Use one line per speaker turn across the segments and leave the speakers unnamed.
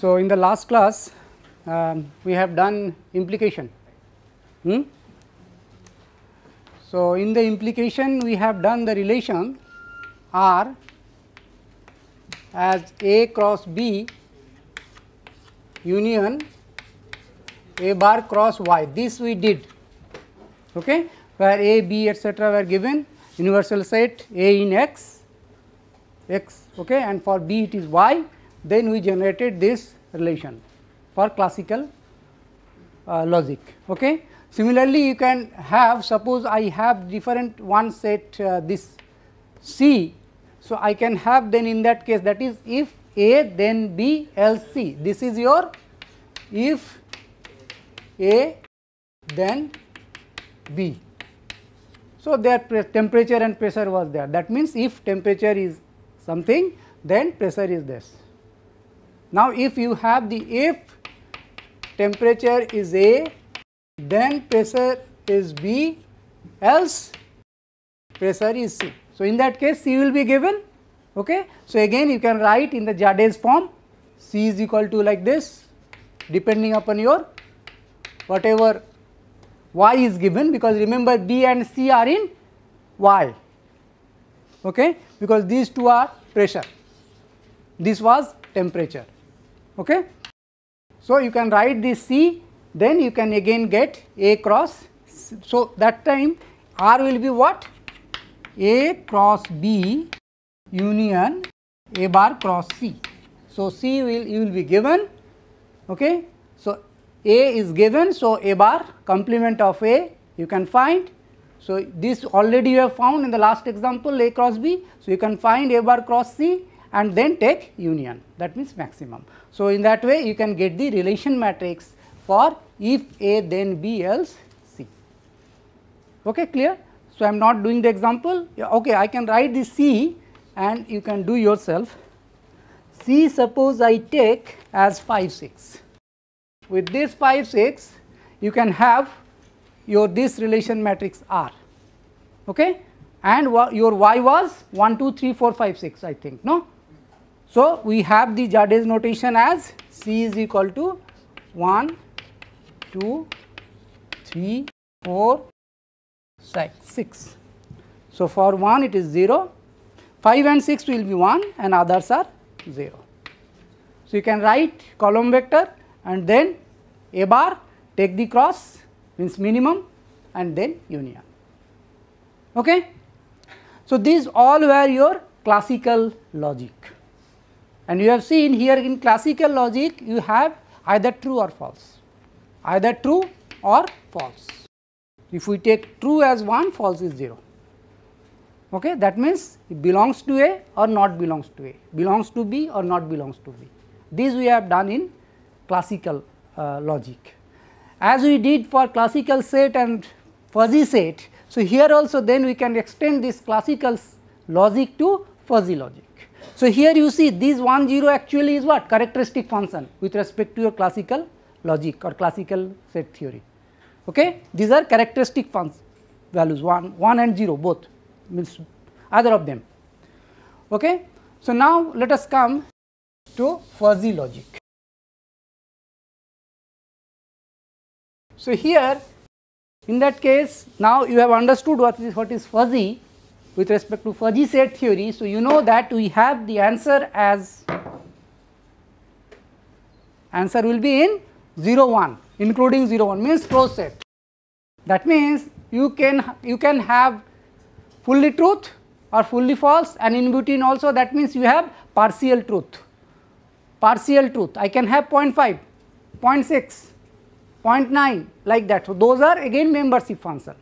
So, in the last class um, we have done implication.
Hmm? So, in the implication we have done the relation R as A cross B union A bar cross Y this we did okay where A, B etc were given universal set A in X, X okay and for B it is Y then we generated this relation for classical uh, logic. Okay. Similarly, you can have suppose I have different one set uh, this C. So, I can have then in that case that is if A then B else C this is your if A then B. So, their temperature and pressure was there that means if temperature is something then pressure is this now, if you have the if temperature is A, then pressure is B, else pressure is C. So, in that case C will be given okay. So, again you can write in the Jadez form C is equal to like this depending upon your whatever y is given because remember B and C are in y okay because these two are pressure this was temperature okay. So, you can write this C then you can again get A cross. So, that time R will be what? A cross B union A bar cross C. So, C will you will be given okay. So, A is given. So, A bar complement of A you can find. So, this already you have found in the last example A cross B. So, you can find A bar cross C and then take union that means maximum. So, in that way you can get the relation matrix for if A then B else C. Okay, clear? So, I am not doing the example, okay, I can write the C and you can do yourself. C suppose I take as 5 6. With this 5 6 you can have your this relation matrix R okay and your y was 1 2 3 4 5 6 I think no so, we have the Jadez notation as C is equal to 1, 2, 3, 4, 6. So, for 1 it is 0, 5 and 6 will be 1 and others are 0. So, you can write column vector and then A bar take the cross means minimum and then union. Okay? So, these all were your classical logic. And you have seen here in classical logic you have either true or false, either true or false. If we take true as 1, false is 0. Okay, that means it belongs to A or not belongs to A, belongs to B or not belongs to B. These we have done in classical uh, logic. As we did for classical set and fuzzy set, so here also then we can extend this classical logic to fuzzy logic. So, here you see this 1 0 actually is what characteristic function with respect to your classical logic or classical set theory. Okay? These are characteristic values 1, 1 and 0 both means either of
them. Okay? So, now let us come to fuzzy logic. So, here in that case now you have understood what is what is fuzzy with respect to fuzzy
set theory. So, you know that we have the answer as answer will be in 0 1 including 0 1 means closed set. That means you can you can have fully truth or fully false and in between also that means you have partial truth. Partial truth I can have 0 0.5, 0 0.6, 0.9 like that. So, those are again membership function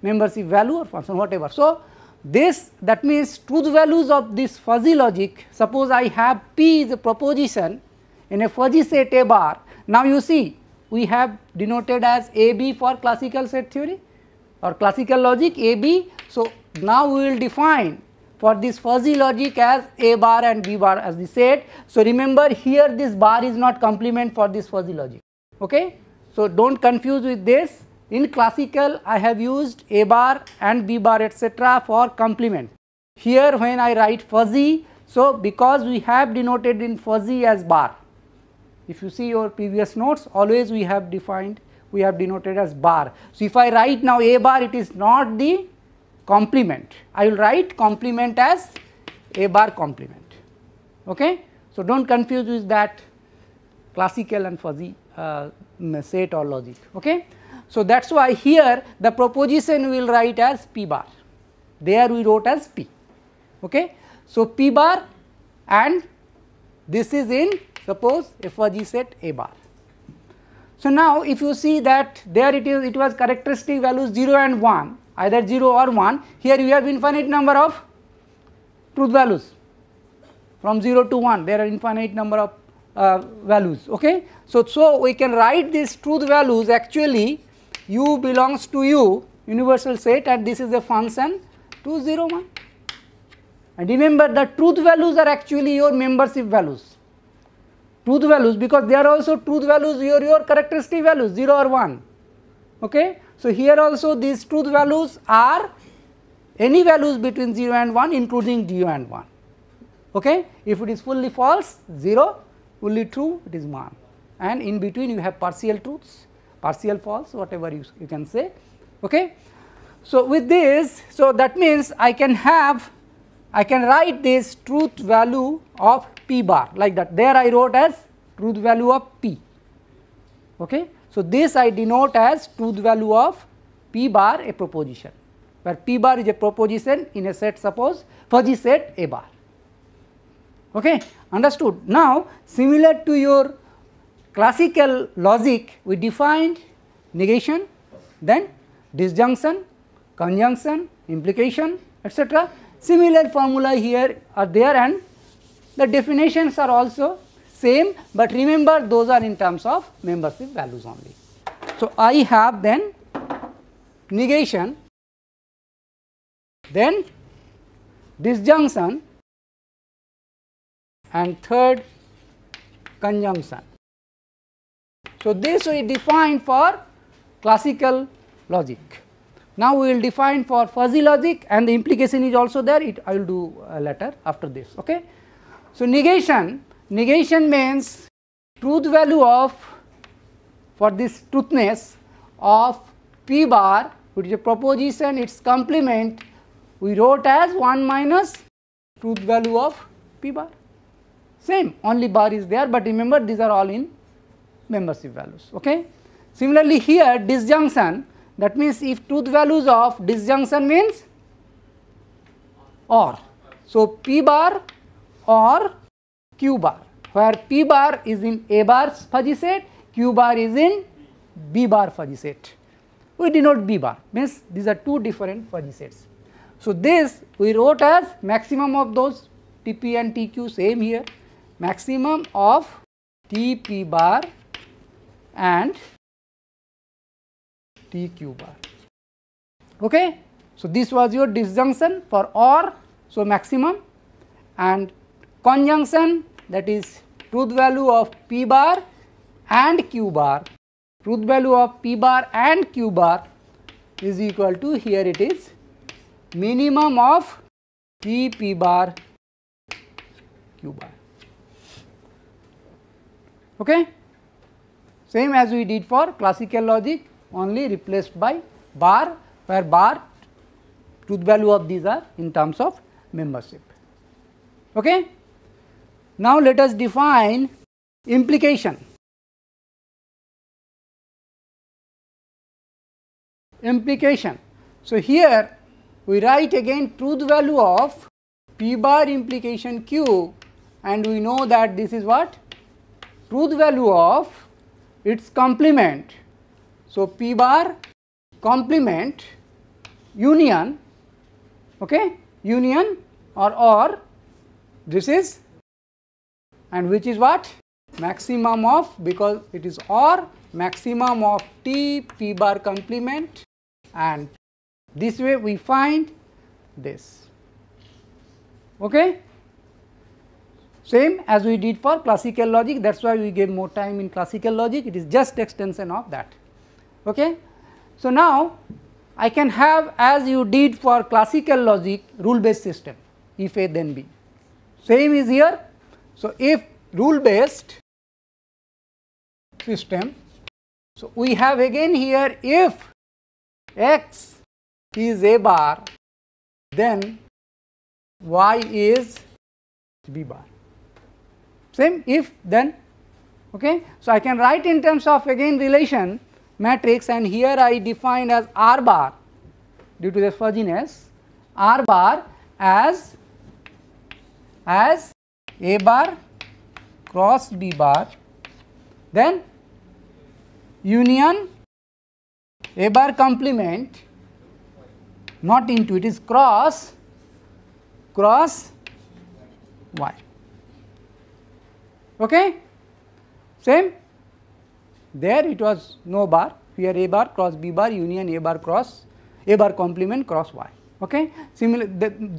membership value or function whatever. So, this that means truth values of this fuzzy logic suppose I have P is a proposition in a fuzzy set A bar. Now you see we have denoted as AB for classical set theory or classical logic AB. So now we will define for this fuzzy logic as A bar and B bar as the set. So remember here this bar is not complement for this fuzzy logic. Okay? So don't confuse with this in classical, I have used A bar and B bar etc. for complement. Here when I write fuzzy, so because we have denoted in fuzzy as bar. If you see your previous notes, always we have defined, we have denoted as bar. So if I write now A bar, it is not the complement. I will write complement as A bar complement. Okay? So do not confuse with that classical and fuzzy uh, set or logic. Okay? So, that is why here the proposition we will write as p bar, there we wrote as p. Okay. So, p bar and this is in suppose f was g set a bar. So, now if you see that there it is it was characteristic values 0 and 1 either 0 or 1 here you have infinite number of truth values from 0 to 1 there are infinite number of uh, values okay. So, so we can write these truth values actually u belongs to u universal set and this is a function 2 0 1 and remember the truth values are actually your membership values truth values because they are also truth values your your characteristic values 0 or 1 okay so here also these truth values are any values between 0 and 1 including 0 and 1 okay if it is fully false 0 fully true it is 1 and in between you have partial truths partial false whatever you, you can say. Okay. So, with this so that means I can have I can write this truth value of p bar like that there I wrote as truth value of p. Okay. So, this I denote as truth value of p bar a proposition where p bar is a proposition in a set suppose fuzzy set a bar. Okay. Understood. Now, similar to your classical logic we defined negation, then disjunction, conjunction, implication etc. Similar formula here are there and the definitions are also same, but remember those are in terms of membership values only. So, I have then
negation, then disjunction and third conjunction. So, this we define for classical
logic. Now, we will define for fuzzy logic and the implication is also there it I will do later after this. Okay. So, negation negation means truth value of for this truthness of p bar which is a proposition its complement we wrote as 1 minus truth value of p bar same only bar is there but remember these are all in membership values. Okay? Similarly, here disjunction that means if truth values of disjunction means or. So, P bar or Q bar where P bar is in A bar's fuzzy set, Q bar is in B bar fuzzy set. We denote B bar means these are two different fuzzy sets. So, this we wrote as maximum of those TP and TQ same here maximum of TP bar and T q bar. Okay? So, this was your disjunction for OR, so maximum and conjunction that is truth value of P bar and Q bar, truth value of P bar and Q bar is equal to here it is minimum of P P bar Q bar. Okay? same as we did for classical logic only replaced by bar where bar truth value of these are in terms of
membership. Okay? Now, let us define implication. Implication. So, here we write again truth value of
p bar implication q and we know that this is what truth value of its complement. So, P bar complement union okay union or or this is and which is what maximum of because it is or maximum of T P bar complement and this way we find this okay same as we did for classical logic that is why we gave more time in classical logic it is just extension of that. Okay. So, now I can have as you did for classical logic rule based system if A then B. Same is here. So, if rule based
system. So, we have again here if x is a bar then y is b bar same if then
okay. So, I can write in terms of again relation matrix and here I define as R bar due to the fuzziness R bar as as A bar cross B bar then union A bar complement not into it is cross cross y okay same there it was no bar here a bar cross b bar union a bar cross a bar complement cross y okay similar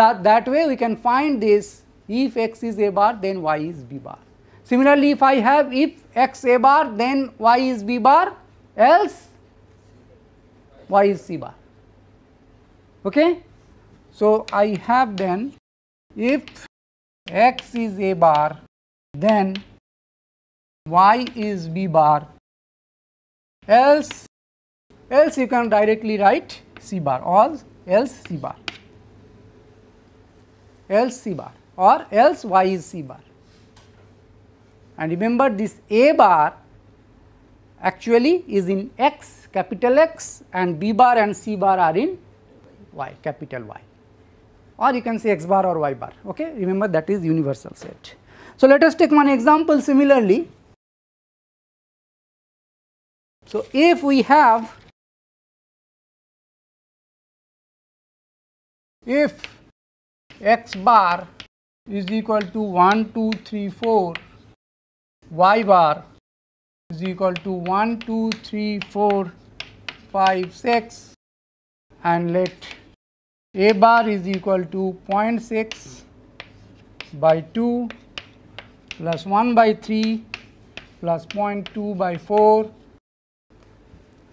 that that way we can find this if x is a bar then y is b bar similarly if i have if x a bar then y is b bar else y is c bar okay so i have then
if x is a bar then y is b bar else else you can
directly write c bar or else c bar else c bar or else y is c bar and remember this a bar actually is in x capital X and b bar and c bar are in y capital Y or you can say x bar or y
bar okay remember that is universal set. So, let us take one example similarly so, if we have if x bar is equal to 1, 2, 3, 4, y bar
is equal to 1, 2, 3, 4, 5, 6 and let a bar is equal to 0.6 by 2 plus 1 by 3 plus 0.2 by 4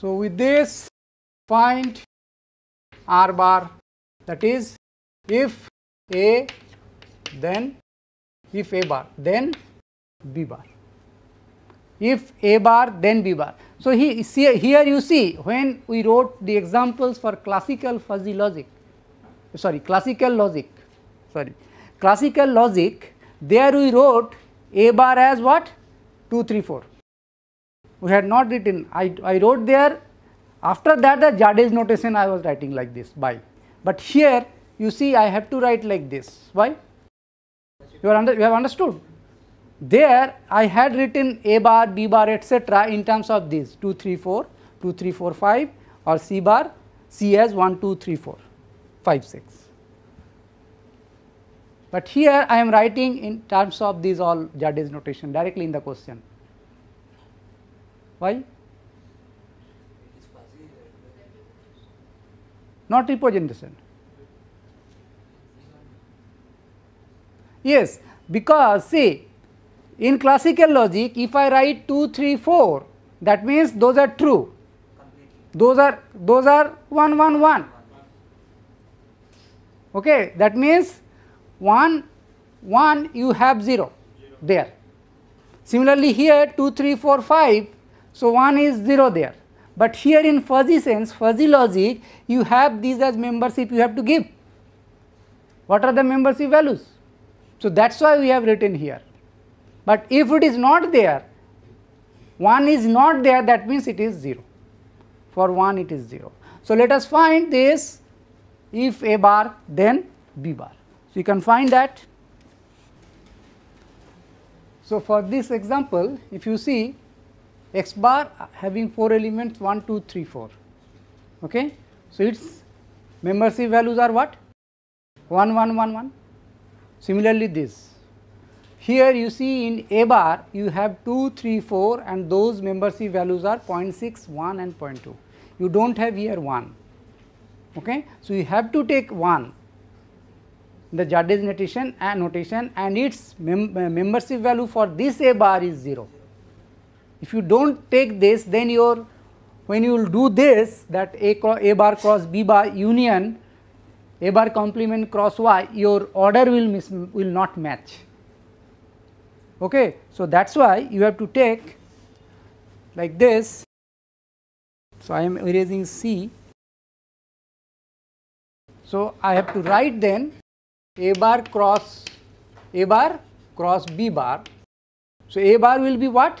So, with this find r bar that is if a then if a bar then
b bar if a bar then b bar. So, he, see, here you see when we wrote the examples for classical fuzzy logic sorry classical logic sorry classical logic there we wrote a bar as what 2 3 4 we had not written. I, I wrote there after that the Jadez notation I was writing like this by. But here you see I have to write like this. Why? You, are under, you have understood? There I had written A bar, B bar etc. in terms of these 2, 3, 4, 2, 3, 4, 5 or C bar, C as 1, 2, 3, 4, 5, 6. But here I am writing in terms of these all Jadez notation directly in the question. Why? Not representation. Yes, because see in classical logic if I write 2, 3, 4 that means those are true, those are those are 1, 1, 1. Okay, that means 1, 1 you have 0 there. Similarly, here 2, 3, 4, 5 so, 1 is 0 there, but here in fuzzy sense fuzzy logic you have these as membership you have to give. What are the membership values? So, that is why we have written here, but if it is not there 1 is not there that means it is 0 for 1 it is 0. So, let us find this if A bar then B bar. So, you can find that. So, for this example if you see X bar having 4 elements 1, 2, 3, 4. Okay. So, its membership values are what? 1, 1, 1, 1. Similarly, this. Here you see in A bar you have 2, 3, 4 and those membership values are 0.6, 1 and 0.2. You do not have here 1. Okay. So, you have to take 1 the Jardis notation and notation and its mem membership value for this A bar is 0. If you do not take this then your when you will do this that A, cross, A bar cross B bar union A bar complement cross Y your order will miss, will not match. Okay. So, that is why you have to take
like this. So, I am erasing C. So, I have to write then A bar cross
A bar cross B bar. So, A bar will be what?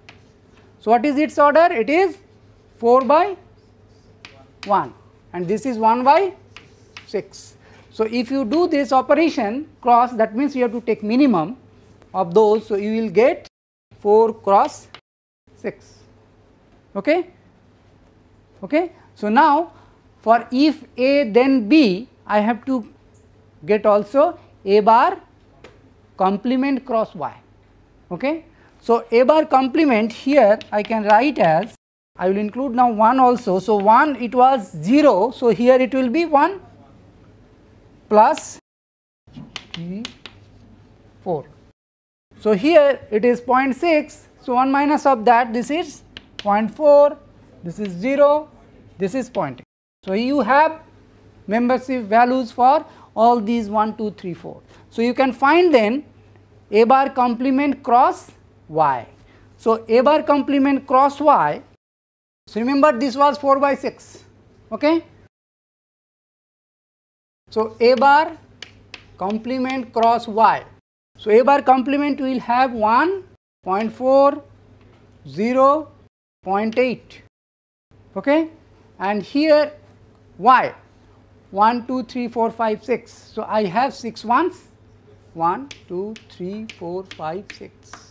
So, what is its order? It is 4 by 1 and this is 1 by 6. So, if you do this operation cross that means you have to take minimum of those. So, you will get 4 cross 6 ok. okay. So, now for if A then B I have to get also A bar complement cross Y ok. So, A bar complement here I can write as I will include now 1 also. So, 1 it was 0. So, here it will be 1 plus 4. So, here it is 0.6. So, 1 minus of that this is 0.4, this is 0, this is 0.8. So, you have membership values for all these 1, 2, 3, 4. So, you can find then A bar complement cross y. So, A bar complement cross y.
So, remember this was 4 by 6. Okay? So, a bar complement cross y. So, a bar
complement will have one point four zero point eight. 0, 0.8. Okay? And here y 1, 2, 3, 4, 5, 6. So, I have 6 ones 1, 2, 3, 4, 5, 6.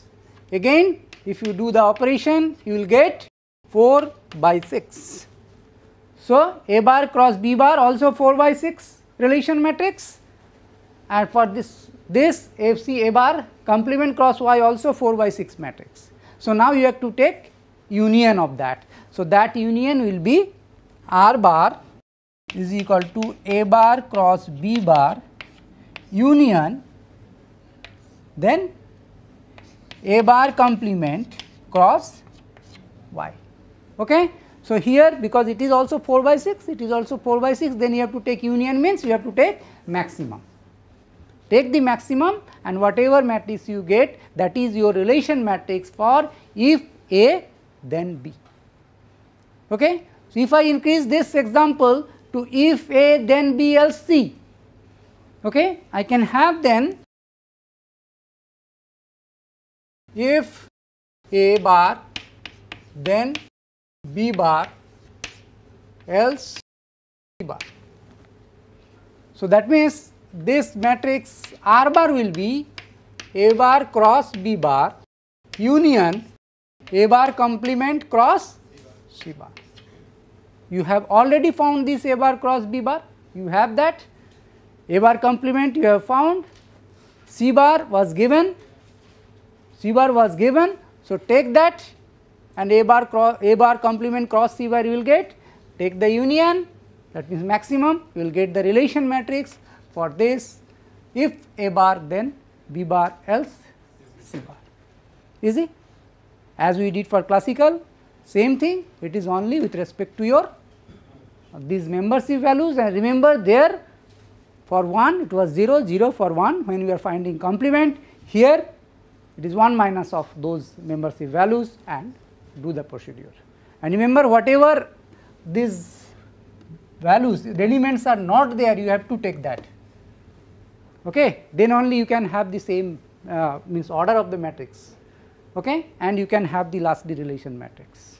Again, if you do the operation, you will get 4 by 6. So, A bar cross B bar also 4 by 6 relation matrix and for this, this FC A bar complement cross Y also 4 by 6 matrix. So, now you have to take union of that. So, that union will be R bar is equal to A bar cross B bar union then a bar complement cross y. Okay. So, here because it is also 4 by 6, it is also 4 by 6, then you have to take union means you have to take maximum. Take the maximum and whatever matrix you get that is your relation matrix for if A then B. Okay. So, if I increase this example to if A then B
else C, okay, I can have then if A bar then B bar else B bar.
So, that means this matrix R bar will be A bar cross B bar union A bar complement cross C bar. You have already found this A bar cross B bar, you have that A bar complement you have found, C bar was given C bar was given. So, take that and A bar cross A bar complement cross C bar you will get take the union that means maximum you will get the relation matrix for this if A bar then B bar else C bar easy as we did for classical same thing it is only with respect to your these membership values and remember there for 1 it was 0 0 for 1 when we are finding complement here it is 1 minus of those membership values and do the procedure. And remember whatever these values the elements are not there you have to take that okay then only you can have the same uh, means order of the matrix okay and you can have the last relation matrix.